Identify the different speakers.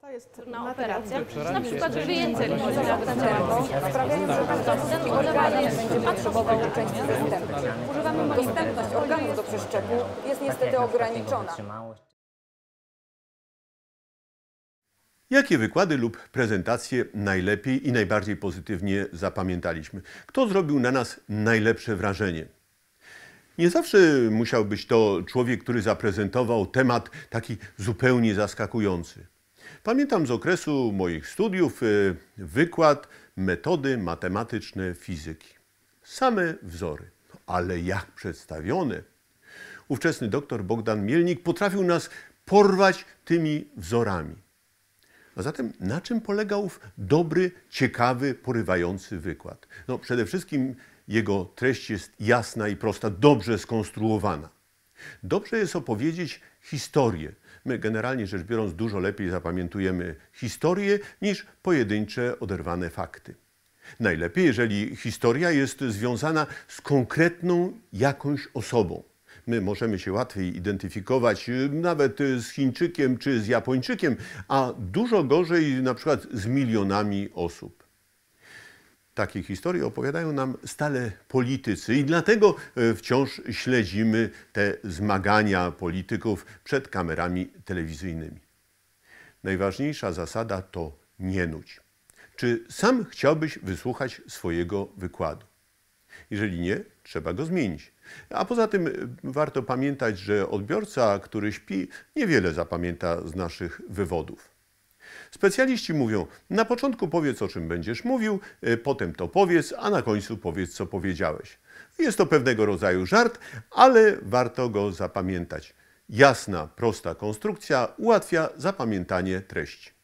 Speaker 1: To jest trudna operacja. Na przykład wyjęcie tak. sprawiając, że tak. ten udawany będzie tak. potrzebował części zastępczej. Używamy dostępność organów do przeszczepu jest niestety ograniczona.
Speaker 2: Jakie wykłady lub prezentacje najlepiej i najbardziej pozytywnie zapamiętaliśmy? Kto zrobił na nas najlepsze wrażenie? Nie zawsze musiał być to człowiek, który zaprezentował temat taki zupełnie zaskakujący. Pamiętam z okresu moich studiów y, wykład metody matematyczne fizyki. Same wzory, ale jak przedstawione. Ówczesny doktor Bogdan Mielnik potrafił nas porwać tymi wzorami. A zatem na czym polegał dobry, ciekawy, porywający wykład? No, przede wszystkim jego treść jest jasna i prosta, dobrze skonstruowana. Dobrze jest opowiedzieć historię. My generalnie rzecz biorąc dużo lepiej zapamiętujemy historię niż pojedyncze oderwane fakty. Najlepiej, jeżeli historia jest związana z konkretną jakąś osobą. My możemy się łatwiej identyfikować y, nawet z Chińczykiem czy z Japończykiem, a dużo gorzej na przykład z milionami osób. Takie historie opowiadają nam stale politycy i dlatego e, wciąż śledzimy te zmagania polityków przed kamerami telewizyjnymi. Najważniejsza zasada to nie nudź. Czy sam chciałbyś wysłuchać swojego wykładu? Jeżeli nie, trzeba go zmienić. A poza tym e, warto pamiętać, że odbiorca, który śpi, niewiele zapamięta z naszych wywodów. Specjaliści mówią, na początku powiedz o czym będziesz mówił, y, potem to powiedz, a na końcu powiedz co powiedziałeś. Jest to pewnego rodzaju żart, ale warto go zapamiętać. Jasna, prosta konstrukcja ułatwia zapamiętanie treści.